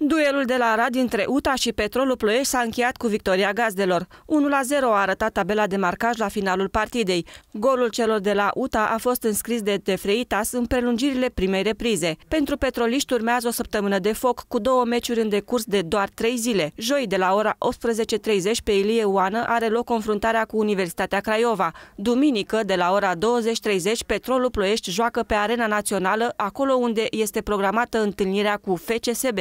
Duelul de la Arad dintre UTA și Petrolul Ploiești s-a încheiat cu victoria gazdelor. 1-0 a arătat tabela de marcaj la finalul partidei. Golul celor de la UTA a fost înscris de Tefreitas în prelungirile primei reprize. Pentru petroliști urmează o săptămână de foc cu două meciuri în decurs de doar trei zile. Joi de la ora 18.30 pe Ilie Oană are loc confruntarea cu Universitatea Craiova. Duminică de la ora 20.30 Petrolul Ploiești joacă pe Arena Națională, acolo unde este programată întâlnirea cu FCSB.